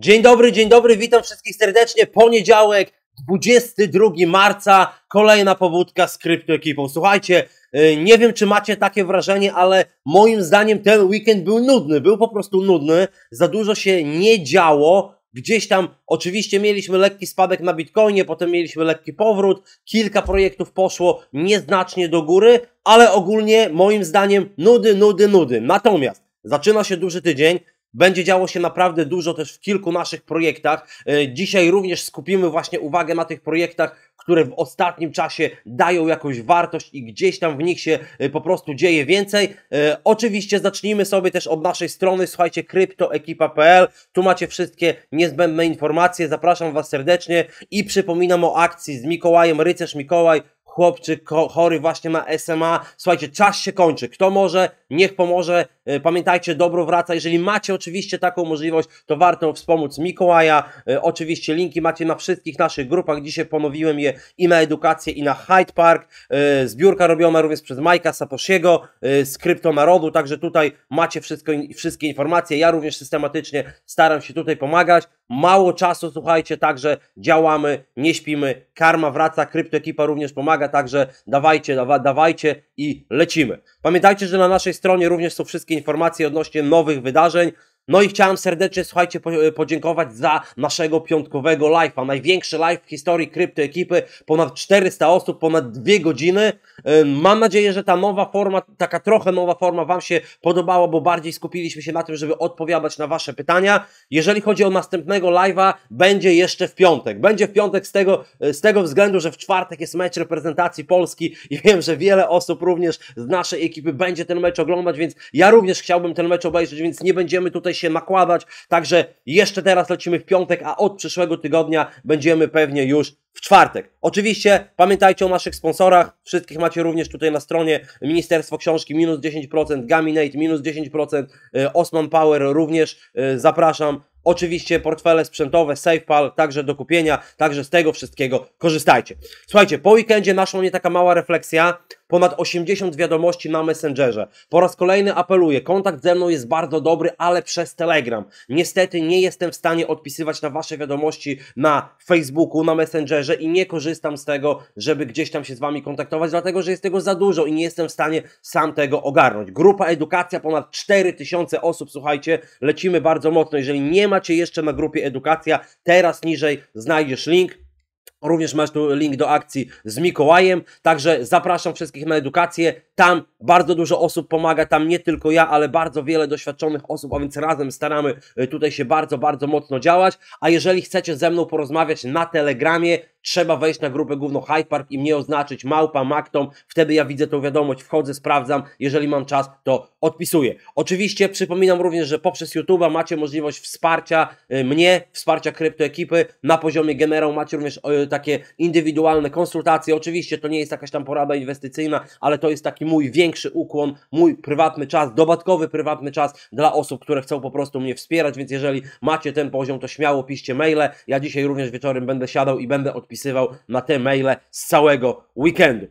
Dzień dobry, dzień dobry, witam wszystkich serdecznie. Poniedziałek, 22 marca, kolejna powódka z kryptoekipą. Słuchajcie, y, nie wiem czy macie takie wrażenie, ale moim zdaniem ten weekend był nudny, był po prostu nudny, za dużo się nie działo. Gdzieś tam oczywiście mieliśmy lekki spadek na Bitcoinie, potem mieliśmy lekki powrót, kilka projektów poszło nieznacznie do góry, ale ogólnie moim zdaniem nudy, nudy, nudy. Natomiast zaczyna się duży tydzień, będzie działo się naprawdę dużo też w kilku naszych projektach. E, dzisiaj również skupimy właśnie uwagę na tych projektach, które w ostatnim czasie dają jakąś wartość i gdzieś tam w nich się e, po prostu dzieje więcej. E, oczywiście zacznijmy sobie też od naszej strony, słuchajcie, kryptoekipa.pl. Tu macie wszystkie niezbędne informacje. Zapraszam Was serdecznie i przypominam o akcji z Mikołajem Rycerz Mikołaj chłopczyk chory właśnie na SMA. Słuchajcie, czas się kończy. Kto może, niech pomoże. E, pamiętajcie, dobro wraca. Jeżeli macie oczywiście taką możliwość, to warto wspomóc Mikołaja. E, oczywiście linki macie na wszystkich naszych grupach. Dzisiaj ponowiłem je i na edukację, i na Hyde Park. E, zbiórka robiona również przez Majka Satoshiego z Kryptonarodu, także tutaj macie wszystko, wszystkie informacje. Ja również systematycznie staram się tutaj pomagać. Mało czasu, słuchajcie, także działamy, nie śpimy. Karma wraca, kryptoekipa również pomaga, także dawajcie, dawa, dawajcie i lecimy. Pamiętajcie, że na naszej stronie również są wszystkie informacje odnośnie nowych wydarzeń, no i chciałem serdecznie, słuchajcie, e, podziękować za naszego piątkowego live'a. Największy live w historii kryptoekipy, ponad 400 osób, ponad dwie godziny. E, mam nadzieję, że ta nowa forma, taka trochę nowa forma Wam się podobała, bo bardziej skupiliśmy się na tym, żeby odpowiadać na Wasze pytania. Jeżeli chodzi o następnego live'a, będzie jeszcze w piątek. Będzie w piątek z tego, e, z tego względu, że w czwartek jest mecz reprezentacji Polski i wiem, że wiele osób również z naszej ekipy będzie ten mecz oglądać, więc ja również chciałbym ten mecz obejrzeć, więc nie będziemy tutaj się nakładać. Także jeszcze teraz lecimy w piątek, a od przyszłego tygodnia będziemy pewnie już w czwartek. Oczywiście pamiętajcie o naszych sponsorach, wszystkich macie również tutaj na stronie Ministerstwo Książki minus 10%, Gaminate minus 10%, e, Osman Power również e, zapraszam. Oczywiście portfele sprzętowe, SafePal także do kupienia, także z tego wszystkiego korzystajcie. Słuchajcie, po weekendzie naszła mnie taka mała refleksja, ponad 80 wiadomości na Messengerze. Po raz kolejny apeluję, kontakt ze mną jest bardzo dobry, ale przez Telegram. Niestety nie jestem w stanie odpisywać na Wasze wiadomości na Facebooku, na Messengerze i nie korzystam z tego, żeby gdzieś tam się z Wami kontaktować, dlatego że jest tego za dużo i nie jestem w stanie sam tego ogarnąć. Grupa Edukacja, ponad 4000 osób, słuchajcie, lecimy bardzo mocno. Jeżeli nie macie jeszcze na grupie Edukacja, teraz niżej znajdziesz link Również masz tu link do akcji z Mikołajem, także zapraszam wszystkich na edukację. Tam bardzo dużo osób pomaga, tam nie tylko ja, ale bardzo wiele doświadczonych osób, a więc razem staramy y, tutaj się bardzo, bardzo mocno działać. A jeżeli chcecie ze mną porozmawiać na Telegramie, trzeba wejść na grupę główną Hyde Park i mnie oznaczyć małpa, maktom, wtedy ja widzę tą wiadomość, wchodzę, sprawdzam, jeżeli mam czas, to odpisuję. Oczywiście przypominam również, że poprzez YouTube'a macie możliwość wsparcia y, mnie, wsparcia kryptoekipy na poziomie generał, macie również y, takie indywidualne konsultacje. Oczywiście to nie jest jakaś tam porada inwestycyjna, ale to jest taki mój większy ukłon, mój prywatny czas, dodatkowy prywatny czas dla osób, które chcą po prostu mnie wspierać, więc jeżeli macie ten poziom, to śmiało piszcie maile. Ja dzisiaj również wieczorem będę siadał i będę odpisywał na te maile z całego weekendu.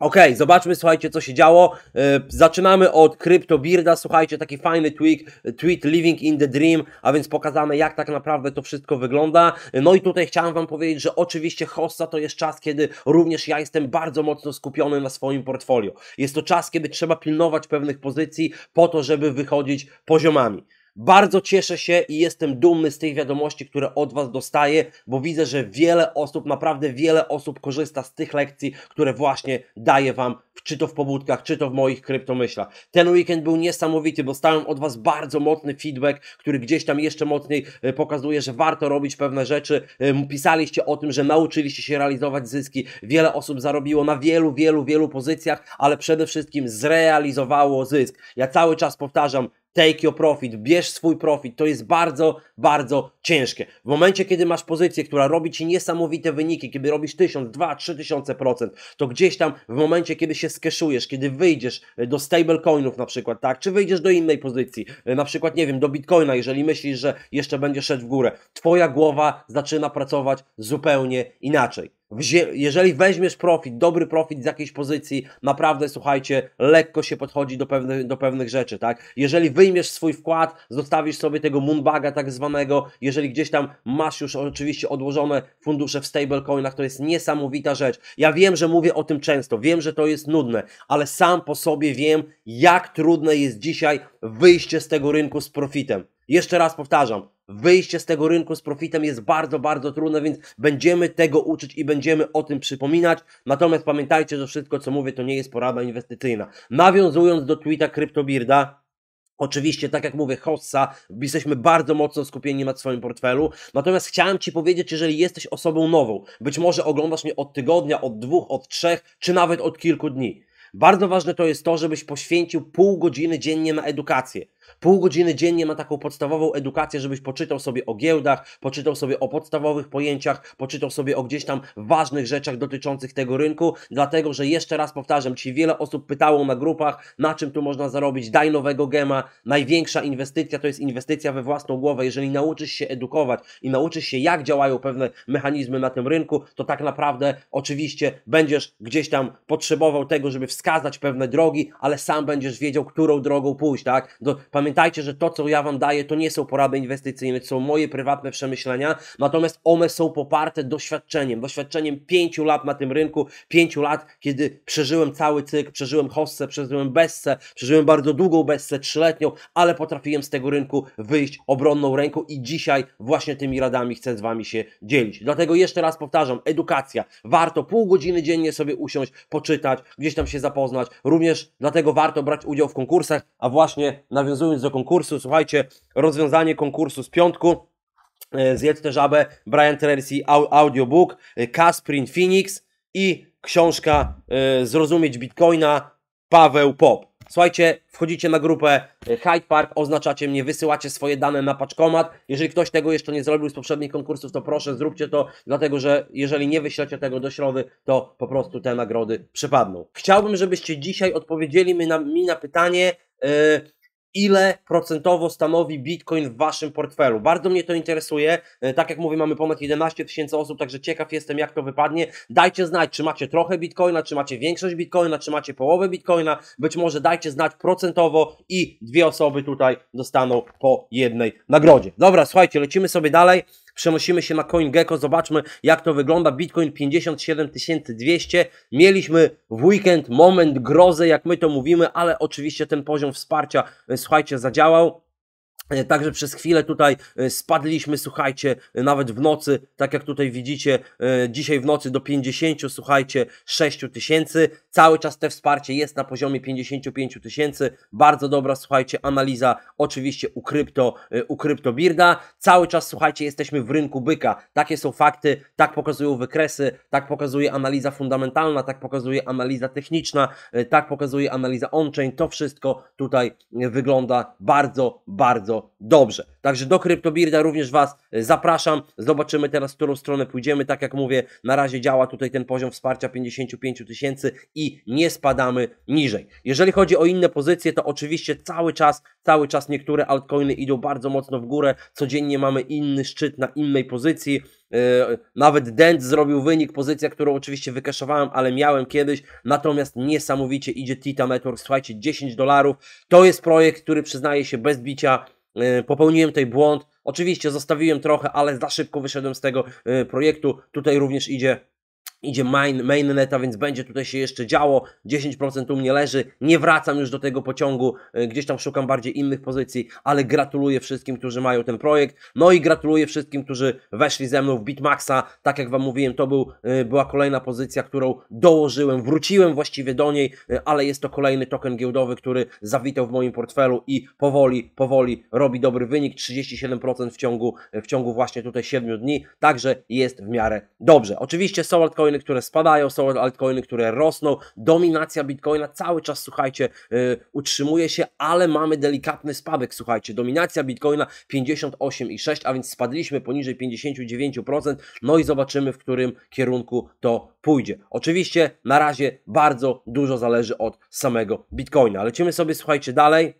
Okej, okay, zobaczmy, słuchajcie, co się działo. E, zaczynamy od CryptoBirda, słuchajcie, taki fajny tweet, tweet Living in the Dream, a więc pokazamy, jak tak naprawdę to wszystko wygląda. No i tutaj chciałem Wam powiedzieć, że oczywiście hossa to jest czas, kiedy również ja jestem bardzo mocno skupiony na swoim portfolio. Jest to czas, kiedy trzeba pilnować pewnych pozycji po to, żeby wychodzić poziomami. Bardzo cieszę się i jestem dumny z tych wiadomości, które od Was dostaję, bo widzę, że wiele osób, naprawdę wiele osób korzysta z tych lekcji, które właśnie daję Wam, czy to w pobudkach, czy to w moich kryptomyślach. Ten weekend był niesamowity, bo stałem od Was bardzo mocny feedback, który gdzieś tam jeszcze mocniej e, pokazuje, że warto robić pewne rzeczy. E, pisaliście o tym, że nauczyliście się realizować zyski. Wiele osób zarobiło na wielu, wielu, wielu pozycjach, ale przede wszystkim zrealizowało zysk. Ja cały czas powtarzam, take your profit, bierz swój profit. To jest bardzo, bardzo ciężkie. W momencie, kiedy masz pozycję, która robi ci niesamowite wyniki, kiedy robisz 1000, 2, 3000 procent, to gdzieś tam w momencie, kiedy się skeszujesz, kiedy wyjdziesz e, do stablecoinów na przykład, tak, czy wyjdziesz do innej pozycji, e, na przykład, nie wiem, do bitcoina, jeżeli myślisz, że jeszcze będzie szedł w górę, twoja głowa zaczyna pracować zupełnie inaczej jeżeli weźmiesz profit, dobry profit z jakiejś pozycji, naprawdę słuchajcie, lekko się podchodzi do pewnych, do pewnych rzeczy, tak? Jeżeli wyjmiesz swój wkład, zostawisz sobie tego moonbaga tak zwanego, jeżeli gdzieś tam masz już oczywiście odłożone fundusze w stablecoinach, to jest niesamowita rzecz. Ja wiem, że mówię o tym często, wiem, że to jest nudne, ale sam po sobie wiem, jak trudne jest dzisiaj wyjście z tego rynku z profitem. Jeszcze raz powtarzam, wyjście z tego rynku z profitem jest bardzo, bardzo trudne, więc będziemy tego uczyć i będziemy o tym przypominać. Natomiast pamiętajcie, że wszystko co mówię to nie jest porada inwestycyjna. Nawiązując do tweeta CryptoBirda, Oczywiście, tak jak mówię, Hossa, jesteśmy bardzo mocno skupieni na swoim portfelu. Natomiast chciałem Ci powiedzieć, jeżeli jesteś osobą nową, być może oglądasz mnie od tygodnia, od dwóch, od trzech, czy nawet od kilku dni. Bardzo ważne to jest to, żebyś poświęcił pół godziny dziennie na edukację. Pół godziny dziennie na taką podstawową edukację, żebyś poczytał sobie o giełdach, poczytał sobie o podstawowych pojęciach, poczytał sobie o gdzieś tam ważnych rzeczach dotyczących tego rynku, dlatego że jeszcze raz powtarzam, ci wiele osób pytało na grupach, na czym tu można zarobić, daj nowego gema. Największa inwestycja to jest inwestycja we własną głowę. Jeżeli nauczysz się edukować i nauczysz się, jak działają pewne mechanizmy na tym rynku, to tak naprawdę oczywiście będziesz gdzieś tam potrzebował tego, żeby wskazać pewne drogi, ale sam będziesz wiedział, którą drogą pójść, tak? Do, Pamiętajcie, że to, co ja Wam daję, to nie są porady inwestycyjne, to są moje prywatne przemyślenia, natomiast one są poparte doświadczeniem, doświadczeniem pięciu lat na tym rynku, pięciu lat, kiedy przeżyłem cały cykl, przeżyłem hossę, przeżyłem bessę, przeżyłem bardzo długą bessę, trzyletnią, ale potrafiłem z tego rynku wyjść obronną ręką i dzisiaj właśnie tymi radami chcę z Wami się dzielić. Dlatego jeszcze raz powtarzam, edukacja. Warto pół godziny dziennie sobie usiąść, poczytać, gdzieś tam się zapoznać. Również dlatego warto brać udział w konkursach, a właśnie nawiązując do konkursu, słuchajcie, rozwiązanie konkursu z piątku. E, Zjedz tę żabę, Brian Tracy audiobook, Casprin e, Phoenix i książka e, Zrozumieć Bitcoina, Paweł Pop. Słuchajcie, wchodzicie na grupę Hyde Park, oznaczacie mnie, wysyłacie swoje dane na paczkomat. Jeżeli ktoś tego jeszcze nie zrobił z poprzednich konkursów, to proszę zróbcie to, dlatego że jeżeli nie wyślecie tego do środy, to po prostu te nagrody przypadną. Chciałbym, żebyście dzisiaj odpowiedzieli mi na, mi na pytanie, yy, ile procentowo stanowi Bitcoin w waszym portfelu. Bardzo mnie to interesuje. E, tak jak mówię, mamy ponad 11 tysięcy osób, także ciekaw jestem, jak to wypadnie. Dajcie znać, czy macie trochę Bitcoina, czy macie większość Bitcoina, czy macie połowę Bitcoina. Być może dajcie znać procentowo i dwie osoby tutaj dostaną po jednej nagrodzie. Dobra, słuchajcie, lecimy sobie dalej. Przenosimy się na CoinGecko, zobaczmy jak to wygląda. Bitcoin 57 200. Mieliśmy w weekend moment grozy, jak my to mówimy, ale oczywiście ten poziom wsparcia, e, słuchajcie, zadziałał. E, także przez chwilę tutaj e, spadliśmy, słuchajcie, e, nawet w nocy, tak jak tutaj widzicie, dzisiaj w nocy do 50, słuchajcie, 6 tysięcy. Cały czas te wsparcie jest na poziomie 55 tysięcy. Bardzo dobra, słuchajcie, analiza oczywiście u krypto, u kryptobirda. Cały czas, słuchajcie, jesteśmy w rynku byka. Takie są fakty, tak pokazują wykresy, tak pokazuje analiza fundamentalna, tak pokazuje analiza techniczna, tak pokazuje analiza on-chain. To wszystko tutaj wygląda bardzo, bardzo dobrze. Także do Kryptobirda również Was e, zapraszam. Zobaczymy teraz, w którą stronę pójdziemy. Tak jak mówię, na razie działa tutaj ten poziom wsparcia 55 tysięcy i nie spadamy niżej. Jeżeli chodzi o inne pozycje, to oczywiście cały czas, cały czas niektóre altcoiny idą bardzo mocno w górę. Codziennie mamy inny szczyt na innej pozycji. E, nawet Dent zrobił wynik, pozycja, którą oczywiście wykaszowałem, ale miałem kiedyś. Natomiast niesamowicie idzie Tita Network. Słuchajcie, 10 dolarów. To jest projekt, który przyznaje się bez bicia. E, popełniłem tutaj błąd. Oczywiście zostawiłem trochę, ale za szybko wyszedłem z tego e, projektu. Tutaj również idzie idzie main, mainnet, a więc będzie tutaj się jeszcze działo, 10% u mnie leży, nie wracam już do tego pociągu, e, gdzieś tam szukam bardziej innych pozycji, ale gratuluję wszystkim, którzy mają ten projekt, no i gratuluję wszystkim, którzy weszli ze mną w Bitmaxa, tak jak Wam mówiłem, to był, e, była kolejna pozycja, którą dołożyłem, wróciłem właściwie do niej, e, ale jest to kolejny token giełdowy, który zawitał w moim portfelu i powoli, powoli robi dobry wynik, 37% w ciągu, w ciągu właśnie tutaj 7 dni, także jest w miarę dobrze. Oczywiście SolarCoin altcoiny, które spadają, są altcoiny, które rosną. Dominacja bitcoina cały czas, słuchajcie, yy, utrzymuje się, ale mamy delikatny spadek, słuchajcie. Dominacja bitcoina 58,6, a więc spadliśmy poniżej 59%. No i zobaczymy, w którym kierunku to pójdzie. Oczywiście na razie bardzo dużo zależy od samego bitcoina. Lecimy sobie, słuchajcie, dalej.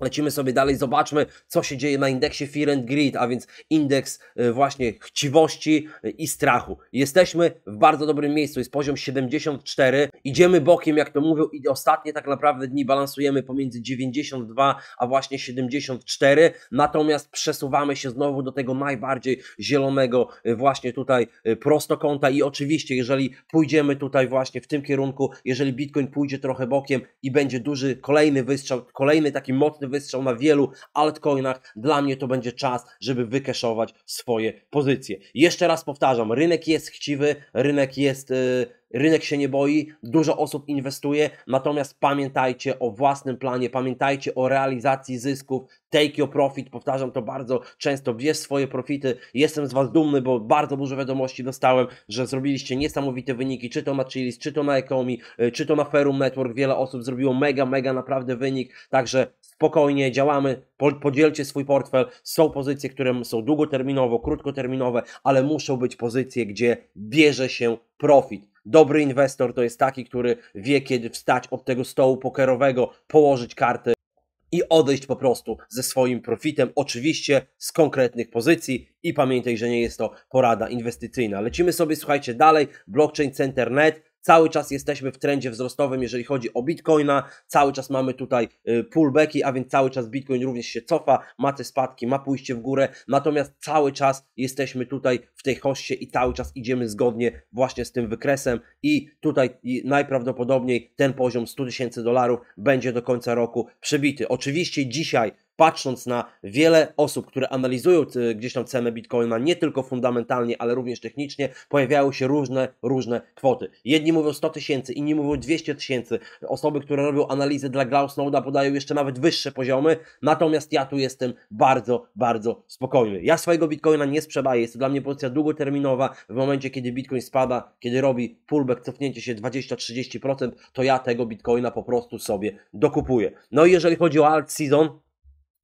Lecimy sobie dalej, zobaczmy, co się dzieje na indeksie Fear and Greed, a więc indeks y, właśnie chciwości y, i strachu. Jesteśmy w bardzo dobrym miejscu, jest poziom 74, idziemy bokiem, jak to mówią, i ostatnie tak naprawdę dni balansujemy pomiędzy 92 a właśnie 74, natomiast przesuwamy się znowu do tego najbardziej zielonego y, właśnie tutaj prostokąta i oczywiście, jeżeli pójdziemy tutaj właśnie w tym kierunku, jeżeli Bitcoin pójdzie trochę bokiem i będzie duży kolejny wystrzał, kolejny taki mocny wystrzał na wielu altcoinach. Dla mnie to będzie czas, żeby wykeszować swoje pozycje. Jeszcze raz powtarzam, rynek jest chciwy, rynek jest... Yy, rynek się nie boi, dużo osób inwestuje, natomiast pamiętajcie o własnym planie, pamiętajcie o realizacji zysków, take your profit, powtarzam to bardzo często, bierz swoje profity, jestem z Was dumny, bo bardzo dużo wiadomości dostałem, że zrobiliście niesamowite wyniki, czy to na Chili's, czy to na Ekomi, y, czy to na Ferum Network, wiele osób zrobiło mega, mega naprawdę wynik, także spokojnie działamy, podzielcie swój portfel, są pozycje, które są długoterminowo, krótkoterminowe, ale muszą być pozycje, gdzie bierze się profit. Dobry inwestor to jest taki, który wie, kiedy wstać od tego stołu pokerowego, położyć karty i odejść po prostu ze swoim profitem, oczywiście z konkretnych pozycji i pamiętaj, że nie jest to porada inwestycyjna. Lecimy sobie, słuchajcie, dalej, Blockchain Center Cały czas jesteśmy w trendzie wzrostowym, jeżeli chodzi o Bitcoina. Cały czas mamy tutaj y, pullbacki, a więc cały czas Bitcoin również się cofa, ma te spadki, ma pójście w górę. Natomiast cały czas jesteśmy tutaj w tej hoście i cały czas idziemy zgodnie właśnie z tym wykresem i tutaj najprawdopodobniej ten poziom 100 tysięcy dolarów będzie do końca roku przebity. Oczywiście dzisiaj patrząc na wiele osób, które analizują e, gdzieś tam cenę Bitcoina, nie tylko fundamentalnie, ale również technicznie, pojawiały się różne, różne kwoty. Jedni mówią 100 tysięcy, inni mówią 200 tysięcy. Osoby, które robią analizy dla Glausnowda podają jeszcze nawet wyższe poziomy, natomiast ja tu jestem bardzo, bardzo spokojny. Ja swojego Bitcoina nie sprzedaję, jest to dla mnie pozycja długoterminowa. W momencie, kiedy Bitcoin spada, kiedy robi pullback, cofnięcie się 20-30%, to ja tego Bitcoina po prostu sobie dokupuję. No i jeżeli chodzi o alt season,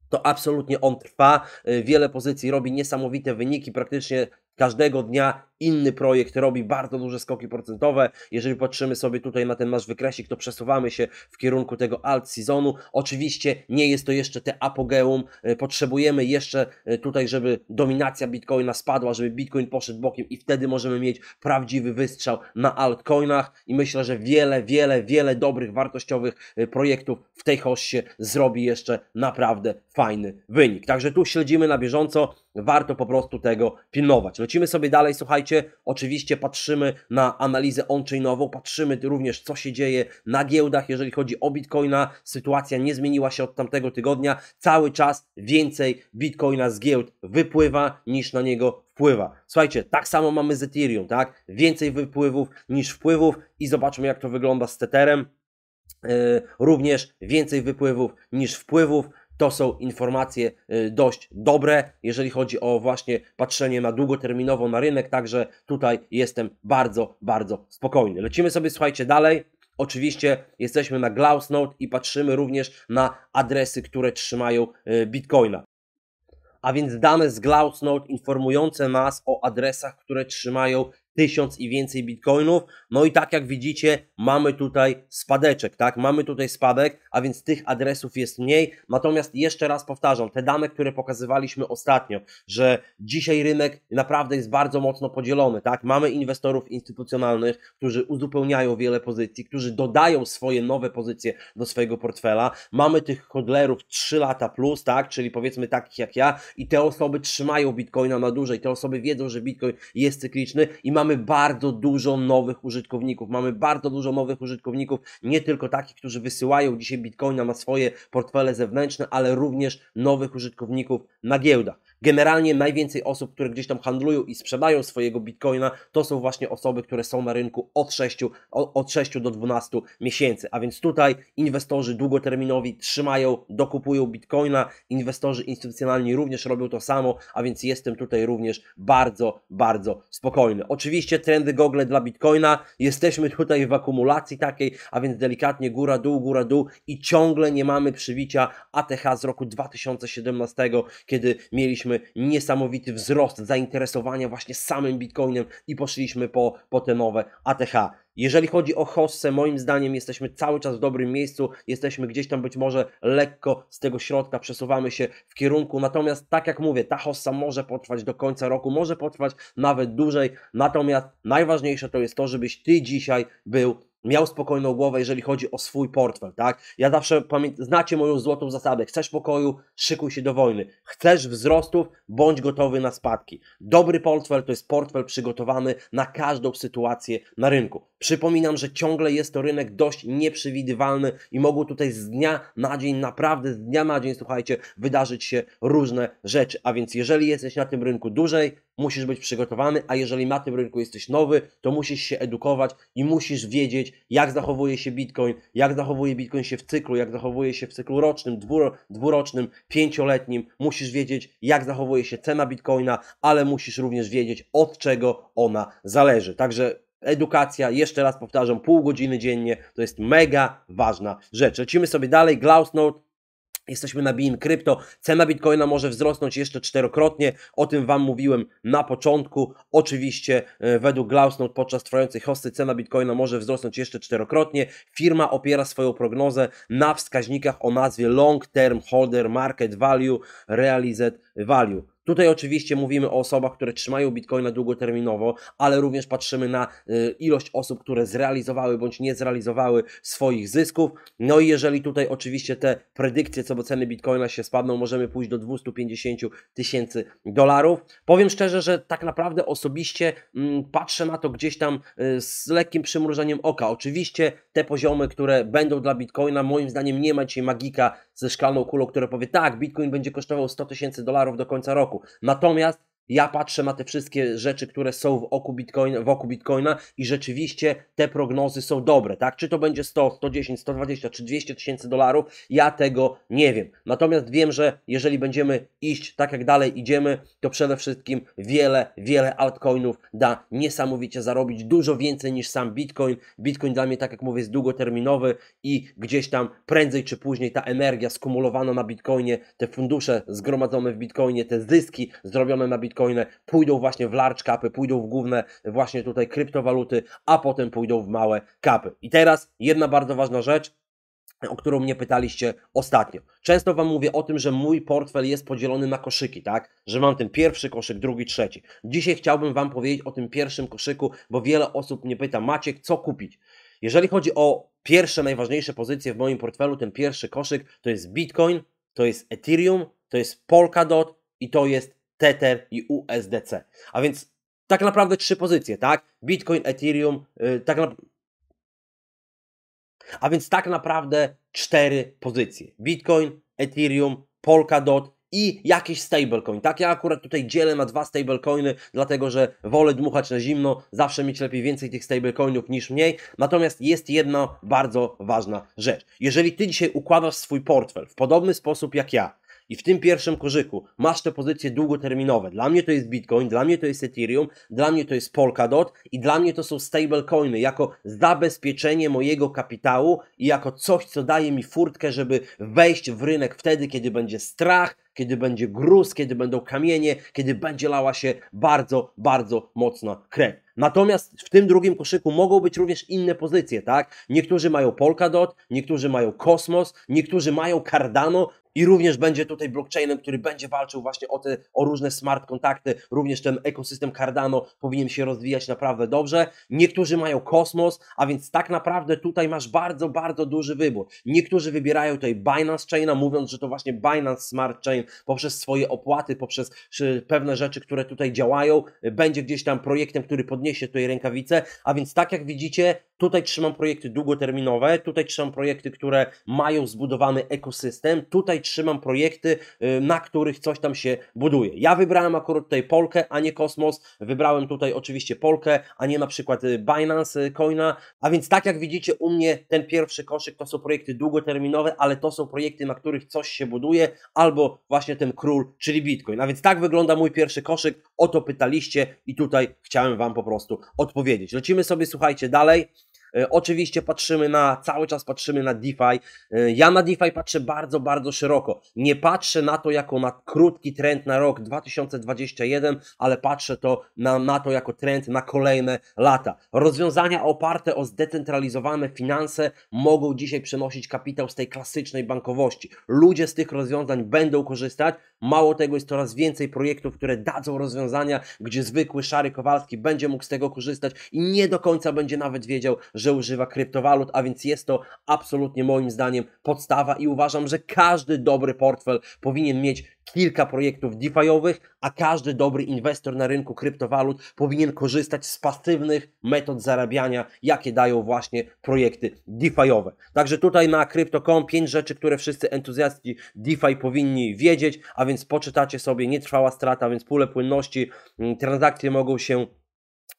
to absolutnie on trwa. Y, wiele pozycji robi niesamowite wyniki, praktycznie każdego dnia inny projekt robi bardzo duże skoki procentowe. Jeżeli patrzymy sobie tutaj na ten nasz wykresik, to przesuwamy się w kierunku tego alt seasonu. Oczywiście nie jest to jeszcze te apogeum. E, potrzebujemy jeszcze e, tutaj, żeby dominacja Bitcoina spadła, żeby Bitcoin poszedł bokiem i wtedy możemy mieć prawdziwy wystrzał na altcoinach i myślę, że wiele, wiele, wiele dobrych, wartościowych e, projektów w tej hoście zrobi jeszcze naprawdę fajny wynik. Także tu śledzimy na bieżąco warto po prostu tego pilnować. Lecimy sobie dalej, słuchajcie, słuchajcie, oczywiście patrzymy na analizę on-chainową, patrzymy również co się dzieje na giełdach, jeżeli chodzi o Bitcoina. Sytuacja nie zmieniła się od tamtego tygodnia. Cały czas więcej Bitcoina z giełd wypływa niż na niego wpływa. Słuchajcie, tak samo mamy z Ethereum, tak? Więcej wypływów niż wpływów i zobaczmy jak to wygląda z Tetherem. Yy, również więcej wypływów niż wpływów. To są informacje y, dość dobre, jeżeli chodzi o właśnie patrzenie na długoterminowo na rynek, także tutaj jestem bardzo, bardzo spokojny. Lecimy sobie, słuchajcie, dalej. Oczywiście jesteśmy na Glassnode i patrzymy również na adresy, które trzymają y, Bitcoina a więc dane z Glassnode informujące nas o adresach, które trzymają tysiąc i więcej bitcoinów. No i tak jak widzicie, mamy tutaj spadeczek, tak? Mamy tutaj spadek, a więc tych adresów jest mniej. Natomiast jeszcze raz powtarzam, te dane, które pokazywaliśmy ostatnio, że dzisiaj rynek naprawdę jest bardzo mocno podzielony, tak? Mamy inwestorów instytucjonalnych, którzy uzupełniają wiele pozycji, którzy dodają swoje nowe pozycje do swojego portfela. Mamy tych hodlerów 3 lata plus, tak? Czyli powiedzmy takich jak ja i te osoby trzymają bitcoina na dłużej, te osoby wiedzą, że bitcoin jest cykliczny i mamy mamy bardzo dużo nowych użytkowników. Mamy bardzo dużo nowych użytkowników, nie tylko takich, którzy wysyłają dzisiaj bitcoina na swoje portfele zewnętrzne, ale również nowych użytkowników na giełdach. Generalnie najwięcej osób, które gdzieś tam handlują i sprzedają swojego bitcoina, to są właśnie osoby, które są na rynku od 6, od 6 do 12 miesięcy. A więc tutaj inwestorzy długoterminowi trzymają, dokupują bitcoina, inwestorzy instytucjonalni również robią to samo, a więc jestem tutaj również bardzo, bardzo spokojny. Oczywiście trendy Google dla bitcoina, jesteśmy tutaj w akumulacji takiej, a więc delikatnie góra, dół, góra, dół i ciągle nie mamy przybicia ATH z roku 2017, kiedy mieliśmy widzieliśmy niesamowity wzrost zainteresowania właśnie samym Bitcoinem i poszliśmy po, po te nowe ATH. Jeżeli chodzi o hossę, moim zdaniem jesteśmy cały czas w dobrym miejscu, jesteśmy gdzieś tam być może lekko z tego środka, przesuwamy się w kierunku, natomiast tak jak mówię, ta hossa może potrwać do końca roku, może potrwać nawet dłużej, natomiast najważniejsze to jest to, żebyś Ty dzisiaj był miał spokojną głowę, jeżeli chodzi o swój portfel, tak? Ja zawsze pamiętam, znacie moją złotą zasadę. Chcesz pokoju, szykuj się do wojny. Chcesz wzrostów, bądź gotowy na spadki. Dobry portfel to jest portfel przygotowany na każdą sytuację na rynku. Przypominam, że ciągle jest to rynek dość nieprzewidywalny i mogą tutaj z dnia na dzień, naprawdę z dnia na dzień, słuchajcie, wydarzyć się różne rzeczy. A więc jeżeli jesteś na tym rynku dłużej, musisz być przygotowany, a jeżeli na tym rynku jesteś nowy, to musisz się edukować i musisz wiedzieć, jak zachowuje się Bitcoin, jak zachowuje Bitcoin się w cyklu, jak zachowuje się w cyklu rocznym, dwurocznym, pięcioletnim. Musisz wiedzieć, jak zachowuje się cena Bitcoina, ale musisz również wiedzieć, od czego ona zależy. Także edukacja, jeszcze raz powtarzam, pół godziny dziennie, to jest mega ważna rzecz. Lecimy sobie dalej, Glausnode, Jesteśmy na BIN Crypto. Cena Bitcoina może wzrosnąć jeszcze czterokrotnie. O tym Wam mówiłem na początku. Oczywiście e, według Glausnot podczas trwającej hosty cena Bitcoina może wzrosnąć jeszcze czterokrotnie. Firma opiera swoją prognozę na wskaźnikach o nazwie Long Term Holder Market Value Realized Value. Tutaj oczywiście mówimy o osobach, które trzymają bitcoina długoterminowo, ale również patrzymy na y, ilość osób, które zrealizowały bądź nie zrealizowały swoich zysków. No i jeżeli tutaj oczywiście te predykcje co do ceny bitcoina się spadną, możemy pójść do 250 tysięcy dolarów. Powiem szczerze, że tak naprawdę osobiście mm, patrzę na to gdzieś tam y, z lekkim przymrużeniem oka. Oczywiście te poziomy, które będą dla bitcoina, moim zdaniem nie ma dzisiaj magika ze szklaną kulą, która powie tak, bitcoin będzie kosztował 100 tysięcy dolarów do końca roku. Natomiast ja patrzę na te wszystkie rzeczy, które są wokół, Bitcoin, wokół Bitcoina i rzeczywiście te prognozy są dobre, tak? Czy to będzie 100, 110, 120 czy 200 tysięcy dolarów, ja tego nie wiem. Natomiast wiem, że jeżeli będziemy iść tak jak dalej idziemy, to przede wszystkim wiele, wiele altcoinów da niesamowicie zarobić, dużo więcej niż sam Bitcoin. Bitcoin dla mnie, tak jak mówię, jest długoterminowy i gdzieś tam prędzej czy później ta energia skumulowana na Bitcoinie, te fundusze zgromadzone w Bitcoinie, te zyski zrobione na Bitcoinie, bitcoiny, pójdą właśnie w large kapy, pójdą w główne właśnie tutaj kryptowaluty, a potem pójdą w małe kapy. I teraz jedna bardzo ważna rzecz, o którą mnie pytaliście ostatnio. Często Wam mówię o tym, że mój portfel jest podzielony na koszyki, tak? Że mam ten pierwszy koszyk, drugi, trzeci. Dzisiaj chciałbym Wam powiedzieć o tym pierwszym koszyku, bo wiele osób mnie pyta, Maciek, co kupić? Jeżeli chodzi o pierwsze, najważniejsze pozycje w moim portfelu, ten pierwszy koszyk to jest Bitcoin, to jest Ethereum, to jest Polkadot i to jest Tether i USDC. A więc tak naprawdę trzy pozycje, tak? Bitcoin, Ethereum, yy, tak na... A więc tak naprawdę cztery pozycje. Bitcoin, Ethereum, Polkadot i jakiś stablecoin. Tak, ja akurat tutaj dzielę na dwa stablecoiny, dlatego że wolę dmuchać na zimno, zawsze mieć lepiej więcej tych stablecoinów niż mniej. Natomiast jest jedna bardzo ważna rzecz. Jeżeli ty dzisiaj układasz swój portfel w podobny sposób jak ja, i w tym pierwszym korzyku masz te pozycje długoterminowe. Dla mnie to jest Bitcoin, dla mnie to jest Ethereum, dla mnie to jest Polkadot i dla mnie to są stablecoiny jako zabezpieczenie mojego kapitału i jako coś, co daje mi furtkę, żeby wejść w rynek wtedy, kiedy będzie strach, kiedy będzie gruz, kiedy będą kamienie, kiedy będzie lała się bardzo, bardzo mocna krew. Natomiast w tym drugim koszyku mogą być również inne pozycje, tak? Niektórzy mają Polkadot, niektórzy mają Kosmos, niektórzy mają Cardano, i również będzie tutaj blockchainem, który będzie walczył właśnie o te, o różne smart kontakty, również ten ekosystem Cardano powinien się rozwijać naprawdę dobrze. Niektórzy mają Kosmos, a więc tak naprawdę tutaj masz bardzo, bardzo duży wybór. Niektórzy wybierają tutaj Binance Chaina, mówiąc, że to właśnie Binance Smart Chain poprzez swoje opłaty, poprzez pewne rzeczy, które tutaj działają, będzie gdzieś tam projektem, który podniesie tutaj rękawice, a więc tak jak widzicie, tutaj trzymam projekty długoterminowe, tutaj trzymam projekty, które mają zbudowany ekosystem, tutaj trzymam projekty, y, na których coś tam się buduje. Ja wybrałem akurat tutaj Polkę, a nie Kosmos, wybrałem tutaj oczywiście Polkę, a nie na przykład y, Binance y, Coina, a więc tak jak widzicie u mnie ten pierwszy koszyk to są projekty długoterminowe, ale to są projekty, na których coś się buduje, albo właśnie ten król, czyli Bitcoin. A więc tak wygląda mój pierwszy koszyk, o to pytaliście i tutaj chciałem Wam po prostu odpowiedzieć. Lecimy sobie, słuchajcie, dalej. E, oczywiście patrzymy na, cały czas patrzymy na DeFi. E, ja na DeFi patrzę bardzo, bardzo szeroko. Nie patrzę na to jako na krótki trend na rok 2021, ale patrzę to na, na to jako trend na kolejne lata. Rozwiązania oparte o zdecentralizowane finanse mogą dzisiaj przenosić kapitał z tej klasycznej bankowości. Ludzie z tych rozwiązań będą korzystać. Mało tego, jest coraz więcej projektów, które dadzą rozwiązania, gdzie zwykły szary Kowalski będzie mógł z tego korzystać i nie do końca będzie nawet wiedział, że używa kryptowalut, a więc jest to absolutnie moim zdaniem podstawa i uważam, że każdy dobry portfel powinien mieć kilka projektów DeFiowych, a każdy dobry inwestor na rynku kryptowalut powinien korzystać z pasywnych metod zarabiania, jakie dają właśnie projekty DeFiowe. Także tutaj na Crypto.com pięć rzeczy, które wszyscy entuzjaści DeFi powinni wiedzieć, a więc poczytacie sobie nietrwała strata, więc pulę płynności, mm, transakcje mogą się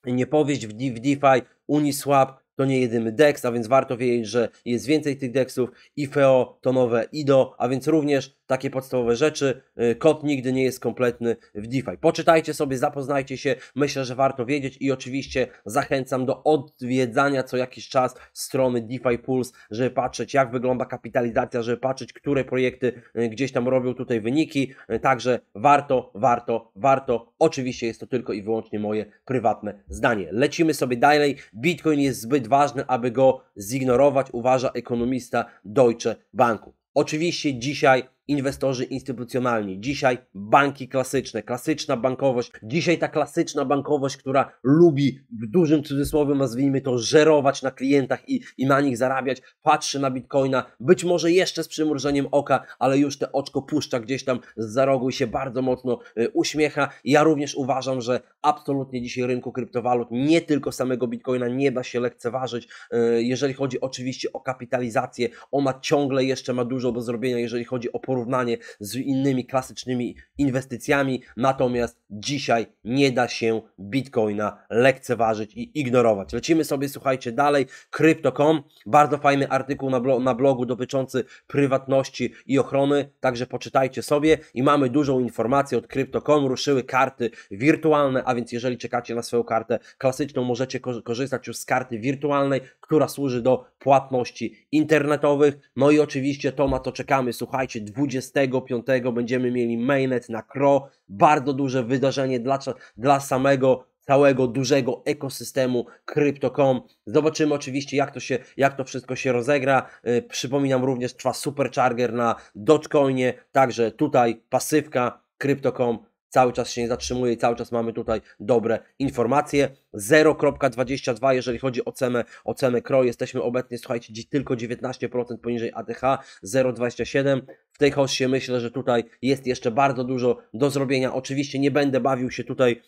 nie powieść w DeFi, Uniswap, to nie jedyny DEX, a więc warto wiedzieć, że jest więcej tych DEXów, IFEO to nowe IDO, a więc również takie podstawowe rzeczy. Y, kod nigdy nie jest kompletny w DeFi. Poczytajcie sobie, zapoznajcie się, myślę, że warto wiedzieć i oczywiście zachęcam do odwiedzania co jakiś czas strony DeFi Pulse, żeby patrzeć jak wygląda kapitalizacja, żeby patrzeć, które projekty y, gdzieś tam robią tutaj wyniki. Y, także warto, warto, warto. Oczywiście jest to tylko i wyłącznie moje prywatne zdanie. Lecimy sobie dalej. Bitcoin jest zbyt ważny, aby go zignorować, uważa ekonomista Deutsche Banku. Oczywiście dzisiaj inwestorzy instytucjonalni, dzisiaj banki klasyczne, klasyczna bankowość, dzisiaj ta klasyczna bankowość, która lubi w dużym cudzysłowie nazwijmy to żerować na klientach i, i na nich zarabiać, patrzy na bitcoina, być może jeszcze z przymrużeniem oka, ale już te oczko puszcza gdzieś tam za rogu i się bardzo mocno y, uśmiecha. Ja również uważam, że absolutnie dzisiaj rynku kryptowalut, nie tylko samego bitcoina, nie da się lekceważyć. Y, jeżeli chodzi oczywiście o kapitalizację, ona ciągle jeszcze ma dużo do zrobienia, jeżeli chodzi o porównanie porównanie z innymi klasycznymi inwestycjami, natomiast dzisiaj nie da się Bitcoina lekceważyć i ignorować. Lecimy sobie, słuchajcie, dalej. Crypto.com, bardzo fajny artykuł na, blo na blogu dotyczący prywatności i ochrony, także poczytajcie sobie i mamy dużą informację od Crypto.com. Ruszyły karty wirtualne, a więc jeżeli czekacie na swoją kartę klasyczną, możecie korzystać już z karty wirtualnej, która służy do płatności internetowych. No i oczywiście to, na to czekamy, słuchajcie, 20 25 będziemy mieli mainnet na Kro. Bardzo duże wydarzenie dla, dla samego całego dużego ekosystemu Crypto.com. Zobaczymy oczywiście, jak to, się, jak to wszystko się rozegra. Yy, przypominam również, trwa supercharger na Dogecoinie, także tutaj pasywka Crypto.com cały czas się nie zatrzymuje i cały czas mamy tutaj dobre informacje. 0.22 jeżeli chodzi o cenę, o cenę KRO, jesteśmy obecnie, słuchajcie, tylko 19% poniżej ATH, 0.27. W tej hostie myślę, że tutaj jest jeszcze bardzo dużo do zrobienia. Oczywiście nie będę bawił się tutaj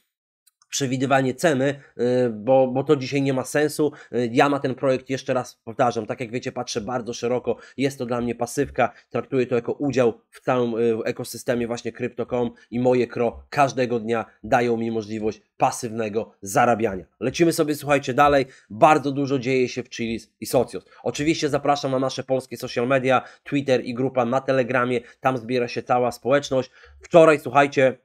przewidywanie ceny, y, bo, bo to dzisiaj nie ma sensu. Y, ja na ten projekt jeszcze raz powtarzam, tak jak wiecie, patrzę bardzo szeroko, jest to dla mnie pasywka, traktuję to jako udział w całym y, ekosystemie właśnie Crypto.com i moje kro każdego dnia dają mi możliwość pasywnego zarabiania. Lecimy sobie, słuchajcie, dalej. Bardzo dużo dzieje się w Chilis i Socios. Oczywiście zapraszam na nasze polskie social media, Twitter i grupa na Telegramie, tam zbiera się cała społeczność. Wczoraj, słuchajcie,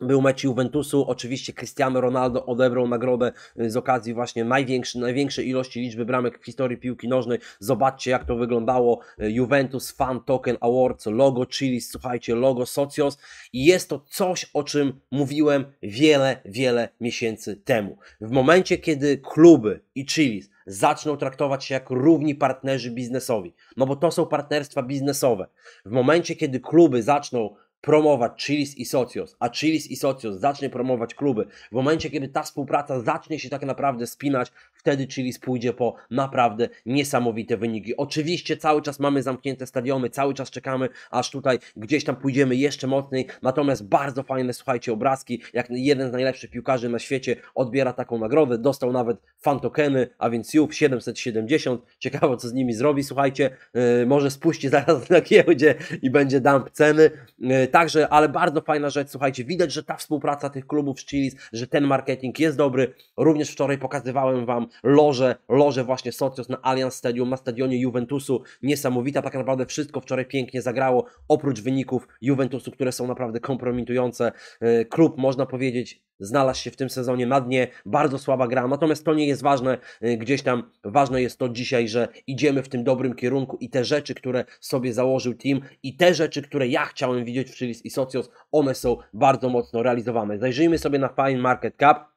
był mecz Juventusu, oczywiście Cristiano Ronaldo odebrał nagrodę y, z okazji właśnie największej, największej ilości liczby bramek w historii piłki nożnej. Zobaczcie jak to wyglądało. Y, Juventus Fan Token Awards, logo Chilis, słuchajcie, logo Socios. I jest to coś, o czym mówiłem wiele, wiele miesięcy temu. W momencie, kiedy kluby i Chilis zaczną traktować się jak równi partnerzy biznesowi, no bo to są partnerstwa biznesowe. W momencie, kiedy kluby zaczną promować Chilis i Socios, a Chilis i Socios zacznie promować kluby, w momencie, kiedy ta współpraca zacznie się tak naprawdę spinać Wtedy Chilis pójdzie po naprawdę niesamowite wyniki. Oczywiście cały czas mamy zamknięte stadiony, cały czas czekamy, aż tutaj gdzieś tam pójdziemy jeszcze mocniej. Natomiast bardzo fajne, słuchajcie, obrazki, jak jeden z najlepszych piłkarzy na świecie odbiera taką nagrodę. Dostał nawet fantokeny, a więc Jup 770. Ciekawe, co z nimi zrobi, słuchajcie. Yy, może spuści zaraz na giełdzie i będzie dump ceny. Yy, także, ale bardzo fajna rzecz, słuchajcie. Widać, że ta współpraca tych klubów z Chilis, że ten marketing jest dobry. Również wczoraj pokazywałem Wam loże, loże właśnie Socios na Allianz Stadium, na stadionie Juventusu, niesamowita, tak naprawdę wszystko wczoraj pięknie zagrało, oprócz wyników Juventusu, które są naprawdę kompromitujące. E, klub, można powiedzieć, znalazł się w tym sezonie na dnie, bardzo słaba gra, natomiast to nie jest ważne e, gdzieś tam, ważne jest to dzisiaj, że idziemy w tym dobrym kierunku i te rzeczy, które sobie założył team i te rzeczy, które ja chciałem widzieć w Chilis i Socios, one są bardzo mocno realizowane. Zajrzyjmy sobie na Fine Market Cap,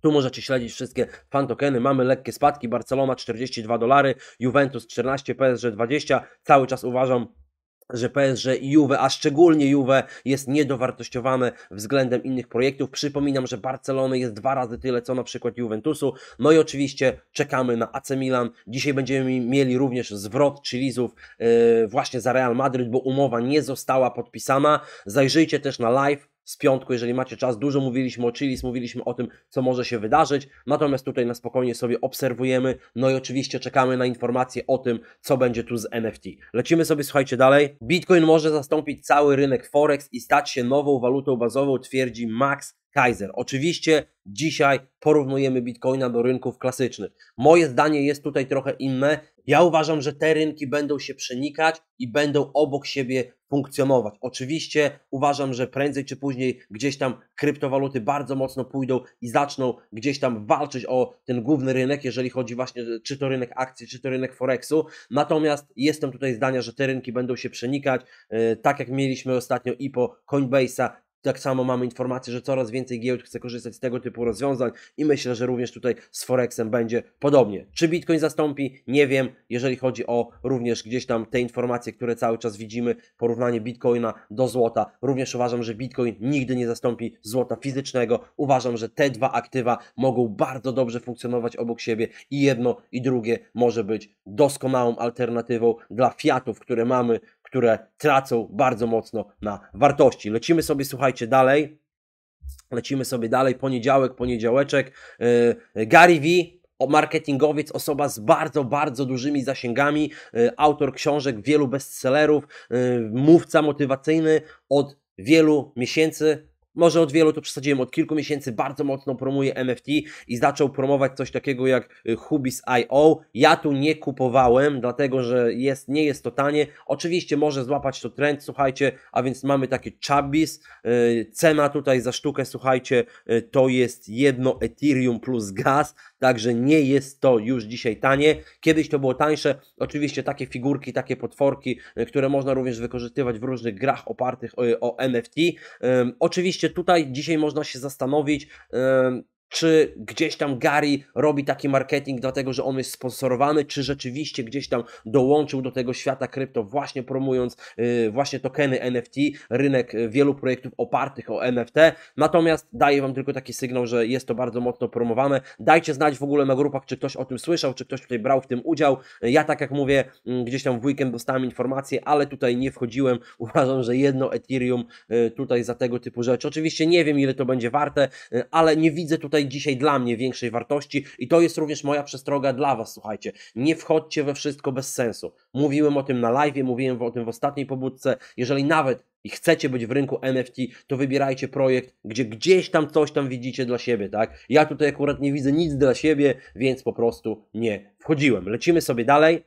tu możecie śledzić wszystkie fan tokeny. Mamy lekkie spadki. Barcelona 42 dolary, Juventus 14, PSG 20. Cały czas uważam, że PSG i Juve, a szczególnie Juve jest niedowartościowane względem innych projektów. Przypominam, że Barcelony jest dwa razy tyle, co na przykład Juventusu. No i oczywiście czekamy na AC Milan. Dzisiaj będziemy mieli również zwrot Chilizów e, właśnie za Real Madryt, bo umowa nie została podpisana. Zajrzyjcie też na live z piątku, jeżeli macie czas. Dużo mówiliśmy o Chilis, mówiliśmy o tym, co może się wydarzyć, natomiast tutaj na spokojnie sobie obserwujemy, no i oczywiście czekamy na informacje o tym, co będzie tu z NFT. Lecimy sobie, słuchajcie, dalej. Bitcoin może zastąpić cały rynek Forex i stać się nową walutą bazową, twierdzi Max Kaiser. Oczywiście dzisiaj porównujemy bitcoina do rynków klasycznych. Moje zdanie jest tutaj trochę inne. Ja uważam, że te rynki będą się przenikać i będą obok siebie funkcjonować. Oczywiście uważam, że prędzej czy później gdzieś tam kryptowaluty bardzo mocno pójdą i zaczną gdzieś tam walczyć o ten główny rynek, jeżeli chodzi właśnie czy to rynek akcji, czy to rynek Forexu. Natomiast jestem tutaj zdania, że te rynki będą się przenikać, e, tak jak mieliśmy ostatnio i po Coinbase'a, tak samo mamy informację, że coraz więcej giełd chce korzystać z tego typu rozwiązań i myślę, że również tutaj z Forexem będzie podobnie. Czy Bitcoin zastąpi? Nie wiem. Jeżeli chodzi o również gdzieś tam te informacje, które cały czas widzimy, porównanie Bitcoina do złota, również uważam, że Bitcoin nigdy nie zastąpi złota fizycznego. Uważam, że te dwa aktywa mogą bardzo dobrze funkcjonować obok siebie i jedno i drugie może być doskonałą alternatywą dla fiatów, które mamy które tracą bardzo mocno na wartości. Lecimy sobie, słuchajcie, dalej. Lecimy sobie dalej, poniedziałek, poniedziałeczek. Y, Gary V, marketingowiec, osoba z bardzo, bardzo dużymi zasięgami, y, autor książek, wielu bestsellerów, y, mówca motywacyjny od wielu miesięcy może od wielu to przesadziłem, od kilku miesięcy bardzo mocno promuje MFT i zaczął promować coś takiego jak y, Hubis.io. Ja tu nie kupowałem, dlatego że jest, nie jest to tanie. Oczywiście może złapać to trend, słuchajcie, a więc mamy takie Chubis. Y, cena tutaj za sztukę, słuchajcie, y, to jest jedno Ethereum plus gaz, także nie jest to już dzisiaj tanie. Kiedyś to było tańsze. Oczywiście takie figurki, takie potworki, które można również wykorzystywać w różnych grach opartych o, o MFT. Oczywiście Oczywiście tutaj dzisiaj można się zastanowić, czy gdzieś tam Gary robi taki marketing dlatego, że on jest sponsorowany, czy rzeczywiście gdzieś tam dołączył do tego świata krypto, właśnie promując yy, właśnie tokeny NFT, rynek y, wielu projektów opartych o NFT. Natomiast daję Wam tylko taki sygnał, że jest to bardzo mocno promowane. Dajcie znać w ogóle na grupach, czy ktoś o tym słyszał, czy ktoś tutaj brał w tym udział. Ja tak jak mówię, yy, gdzieś tam w weekend dostałem informacje, ale tutaj nie wchodziłem. Uważam, że jedno Ethereum yy, tutaj za tego typu rzeczy. Oczywiście nie wiem, ile to będzie warte, y, ale nie widzę tutaj tutaj dzisiaj dla mnie większej wartości i to jest również moja przestroga dla Was, słuchajcie. Nie wchodźcie we wszystko bez sensu. Mówiłem o tym na live, mówiłem o tym w ostatniej pobudce. Jeżeli nawet i chcecie być w rynku NFT, to wybierajcie projekt, gdzie gdzieś tam coś tam widzicie dla siebie, tak? Ja tutaj akurat nie widzę nic dla siebie, więc po prostu nie wchodziłem. Lecimy sobie dalej.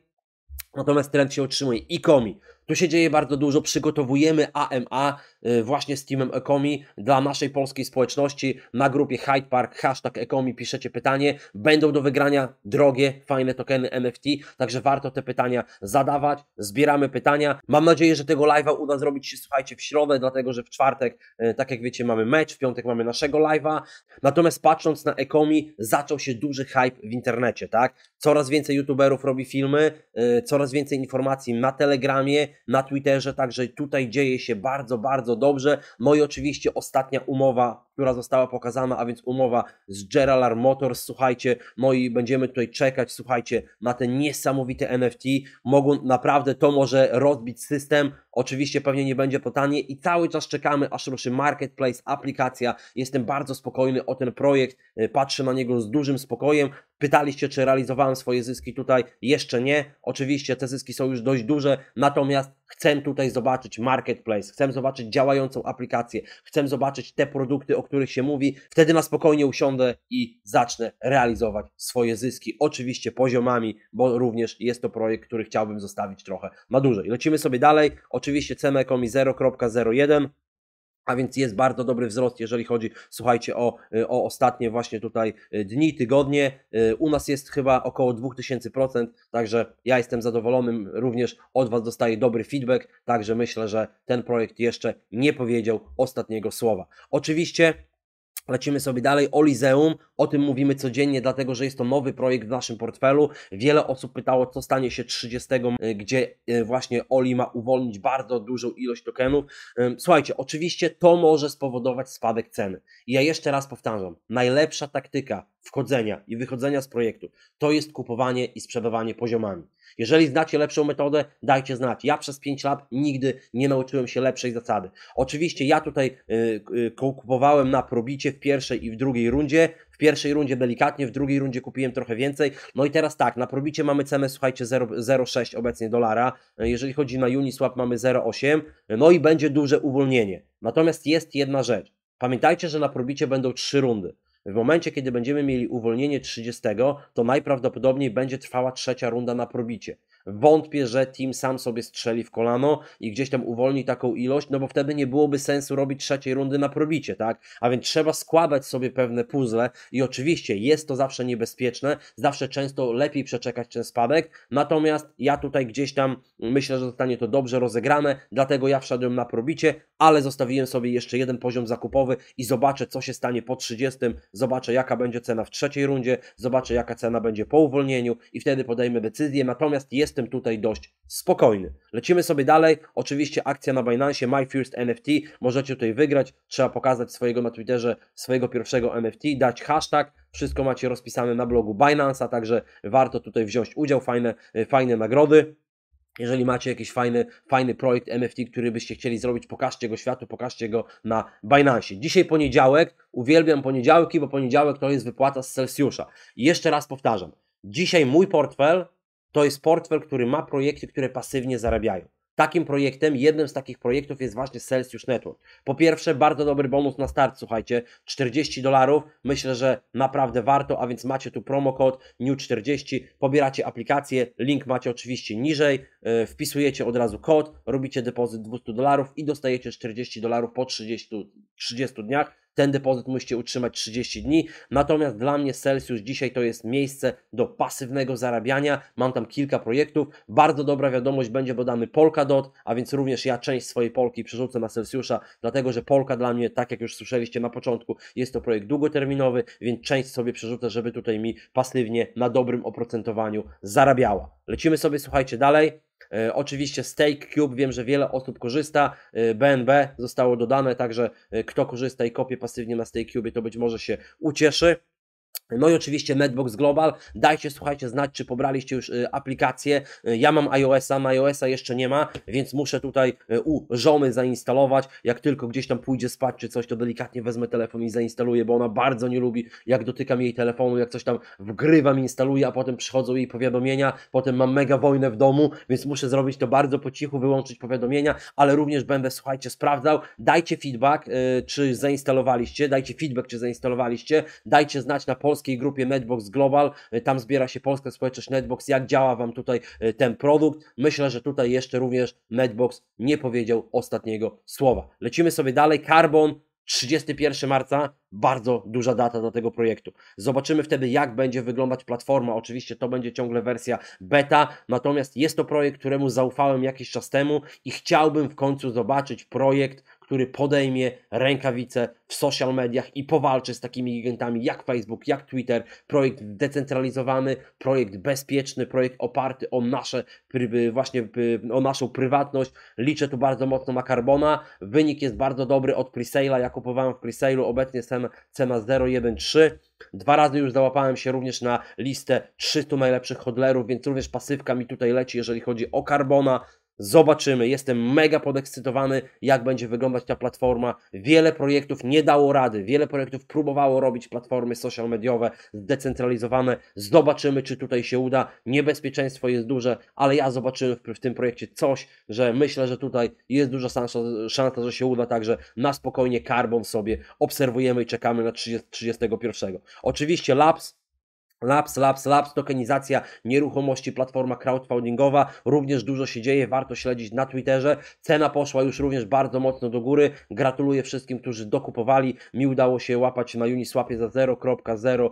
Natomiast trend się i Ikomi. Tu się dzieje bardzo dużo. Przygotowujemy AMA y, właśnie z teamem Ekomi dla naszej polskiej społeczności na grupie Hyde Park, hashtag Ekomi, piszecie pytanie. Będą do wygrania drogie, fajne tokeny NFT, także warto te pytania zadawać. Zbieramy pytania. Mam nadzieję, że tego live'a uda zrobić się, słuchajcie, w środę, dlatego że w czwartek, y, tak jak wiecie, mamy mecz, w piątek mamy naszego live'a. Natomiast patrząc na Ekomi, zaczął się duży hype w internecie, tak? Coraz więcej youtuberów robi filmy, y, coraz więcej informacji na Telegramie, na Twitterze, także tutaj dzieje się bardzo, bardzo dobrze. No i oczywiście ostatnia umowa która została pokazana, a więc umowa z General Motors. Słuchajcie, moi, będziemy tutaj czekać, słuchajcie, na te niesamowite NFT. Mogą naprawdę to może rozbić system. Oczywiście pewnie nie będzie to tanie i cały czas czekamy, aż ruszy marketplace, aplikacja. Jestem bardzo spokojny o ten projekt, e, patrzę na niego z dużym spokojem. Pytaliście, czy realizowałem swoje zyski tutaj? Jeszcze nie. Oczywiście te zyski są już dość duże, natomiast Chcę tutaj zobaczyć marketplace, chcę zobaczyć działającą aplikację, chcę zobaczyć te produkty, o których się mówi. Wtedy na spokojnie usiądę i zacznę realizować swoje zyski. Oczywiście poziomami, bo również jest to projekt, który chciałbym zostawić trochę na dłużej. Lecimy sobie dalej. Oczywiście cena i 0.01 a więc jest bardzo dobry wzrost, jeżeli chodzi, słuchajcie, o, y, o ostatnie właśnie tutaj y, dni, tygodnie. Y, u nas jest chyba około 2000%, także ja jestem zadowolonym. Również od Was dostaję dobry feedback, także myślę, że ten projekt jeszcze nie powiedział ostatniego słowa. Oczywiście Lecimy sobie dalej. Olizeum. O tym mówimy codziennie, dlatego że jest to nowy projekt w naszym portfelu. Wiele osób pytało, co stanie się 30, e, gdzie e, właśnie Oli ma uwolnić bardzo dużą ilość tokenów. E, słuchajcie, oczywiście to może spowodować spadek ceny. I ja jeszcze raz powtarzam, najlepsza taktyka wchodzenia i wychodzenia z projektu to jest kupowanie i sprzedawanie poziomami. Jeżeli znacie lepszą metodę, dajcie znać. Ja przez 5 lat nigdy nie nauczyłem się lepszej zasady. Oczywiście ja tutaj kupowałem na probicie w pierwszej i w drugiej rundzie, w pierwszej rundzie delikatnie, w drugiej rundzie kupiłem trochę więcej. No i teraz tak, na probicie mamy cenę, słuchajcie, 0,6 obecnie dolara. E, jeżeli chodzi na Uniswap mamy 0,8. E, no i będzie duże uwolnienie. Natomiast jest jedna rzecz. Pamiętajcie, że na probicie będą trzy rundy. W momencie, kiedy będziemy mieli uwolnienie 30, to najprawdopodobniej będzie trwała trzecia runda na probicie. Wątpię, że team sam sobie strzeli w kolano i gdzieś tam uwolni taką ilość, no bo wtedy nie byłoby sensu robić trzeciej rundy na probicie, tak? A więc trzeba składać sobie pewne puzzle i oczywiście jest to zawsze niebezpieczne, zawsze często lepiej przeczekać ten spadek, natomiast ja tutaj gdzieś tam myślę, że zostanie to dobrze rozegrane, dlatego ja wszedłem na probicie, ale zostawiłem sobie jeszcze jeden poziom zakupowy i zobaczę, co się stanie po 30, zobaczę, jaka będzie cena w trzeciej rundzie, zobaczę, jaka cena będzie po uwolnieniu i wtedy podejmę decyzję, natomiast jest jestem tutaj dość spokojny. Lecimy sobie dalej. Oczywiście akcja na Binance My First NFT. Możecie tutaj wygrać. Trzeba pokazać swojego na Twitterze, swojego pierwszego NFT, dać hashtag. Wszystko macie rozpisane na blogu Binance'a, także warto tutaj wziąć udział. Fajne, e, fajne nagrody. Jeżeli macie jakiś fajny, fajny projekt NFT, który byście chcieli zrobić, pokażcie go światu, pokażcie go na Binance. Dzisiaj poniedziałek, uwielbiam poniedziałki, bo poniedziałek to jest wypłata z Celsjusza. I jeszcze raz powtarzam, dzisiaj mój portfel to jest portfel, który ma projekty, które pasywnie zarabiają. Takim projektem, jednym z takich projektów jest właśnie Celsius Network. Po pierwsze, bardzo dobry bonus na start, słuchajcie, 40 dolarów, myślę, że naprawdę warto, a więc macie tu promokod NEW40, pobieracie aplikację, link macie oczywiście niżej, yy, wpisujecie od razu kod, robicie depozyt 200 dolarów i dostajecie 40 dolarów po 30, 30 dniach ten depozyt musicie utrzymać 30 dni. Natomiast dla mnie Celsius dzisiaj to jest miejsce do pasywnego zarabiania. Mam tam kilka projektów. Bardzo dobra wiadomość będzie, bo damy Polkadot, a więc również ja część swojej Polki przerzucę na Celsjusza, dlatego że Polka dla mnie, tak jak już słyszeliście na początku, jest to projekt długoterminowy, więc część sobie przerzucę, żeby tutaj mi pasywnie na dobrym oprocentowaniu zarabiała. Lecimy sobie, słuchajcie, dalej. E, oczywiście cube, wiem, że wiele osób korzysta, BNB e, zostało dodane, także e, kto korzysta i kopie pasywnie na cube, to być może się ucieszy. No i oczywiście Madbox Global. Dajcie, słuchajcie, znać, czy pobraliście już y, aplikację. Y, ja mam iOS-a, na iOS-a jeszcze nie ma, więc muszę tutaj y, u żony zainstalować. Jak tylko gdzieś tam pójdzie spać czy coś, to delikatnie wezmę telefon i zainstaluję, bo ona bardzo nie lubi, jak dotykam jej telefonu, jak coś tam wgrywam, instaluję, a potem przychodzą jej powiadomienia. Potem mam mega wojnę w domu, więc muszę zrobić to bardzo po cichu, wyłączyć powiadomienia, ale również będę, słuchajcie, sprawdzał. Dajcie feedback, czy zainstalowaliście, dajcie feedback, czy zainstalowaliście, dajcie znać na polskiej grupie Netbox Global. E, tam zbiera się polska społeczność Netbox. Jak działa Wam tutaj e, ten produkt? Myślę, że tutaj jeszcze również Netbox nie powiedział ostatniego słowa. Lecimy sobie dalej. Carbon 31 marca, bardzo duża data dla tego projektu. Zobaczymy wtedy, jak będzie wyglądać platforma. Oczywiście to będzie ciągle wersja beta, natomiast jest to projekt, któremu zaufałem jakiś czas temu i chciałbym w końcu zobaczyć projekt, który podejmie rękawice w social mediach i powalczy z takimi gigantami jak Facebook, jak Twitter. Projekt decentralizowany, projekt bezpieczny, projekt oparty o nasze właśnie o naszą prywatność. Liczę tu bardzo mocno na Carbona. Wynik jest bardzo dobry od presale'a. Ja kupowałem w presale'u, obecnie jestem cena 0,13. Dwa razy już załapałem się również na listę 300 najlepszych hodlerów, więc również pasywka mi tutaj leci, jeżeli chodzi o Carbona. Zobaczymy, jestem mega podekscytowany, jak będzie wyglądać ta platforma. Wiele projektów nie dało rady, wiele projektów próbowało robić platformy social mediowe zdecentralizowane. Zobaczymy, czy tutaj się uda. Niebezpieczeństwo jest duże, ale ja zobaczyłem w, tym projekcie coś, że myślę, że tutaj jest duża szansa, szansa, że się uda. Także na spokojnie karbą sobie obserwujemy i czekamy na 30, 31. Oczywiście Labs Laps, Laps, Laps, tokenizacja nieruchomości, platforma crowdfundingowa. Również dużo się dzieje, warto śledzić na Twitterze. Cena poszła już również bardzo mocno do góry. Gratuluję wszystkim, którzy dokupowali. Mi udało się łapać na Uniswapie za 0.014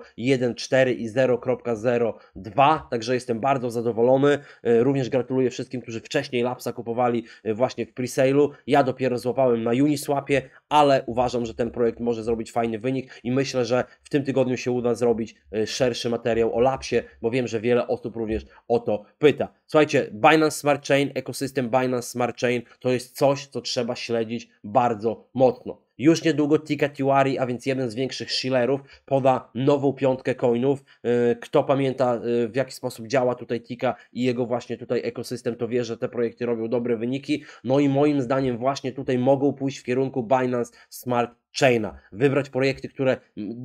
i 0.02, także jestem bardzo zadowolony. E, również gratuluję wszystkim, którzy wcześniej Lapsa kupowali e, właśnie w presale'u. Ja dopiero złapałem na Uniswapie, ale uważam, że ten projekt może zrobić fajny wynik i myślę, że w tym tygodniu się uda zrobić e, szerszy materiał materiał o Lapsie, bo wiem, że wiele osób również o to pyta. Słuchajcie, Binance Smart Chain, ekosystem Binance Smart Chain to jest coś, co trzeba śledzić bardzo mocno. Już niedługo Tika Tiwari, a więc jeden z większych shillerów, poda nową piątkę coinów. Y, kto pamięta y, w jaki sposób działa tutaj Tika i jego właśnie tutaj ekosystem, to wie, że te projekty robią dobre wyniki. No i moim zdaniem właśnie tutaj mogą pójść w kierunku Binance Smart Chaina. Wybrać projekty, które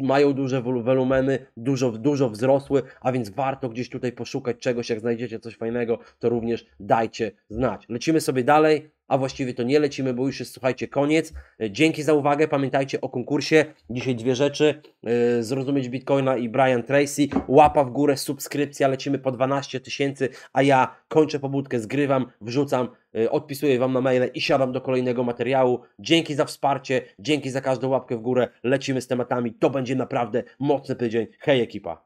mają duże wolumeny, dużo, dużo wzrosły, a więc warto gdzieś tutaj poszukać czegoś. Jak znajdziecie coś fajnego, to również dajcie znać. Lecimy sobie dalej a właściwie to nie lecimy, bo już jest, słuchajcie, koniec. E, dzięki za uwagę, pamiętajcie o konkursie. Dzisiaj dwie rzeczy, e, zrozumieć Bitcoina i Brian Tracy. Łapa w górę, subskrypcja, lecimy po 12 tysięcy, a ja kończę pobudkę, zgrywam, wrzucam, e, odpisuję Wam na maile i siadam do kolejnego materiału. Dzięki za wsparcie, dzięki za każdą łapkę w górę, lecimy z tematami, to będzie naprawdę mocny tydzień. Hej ekipa!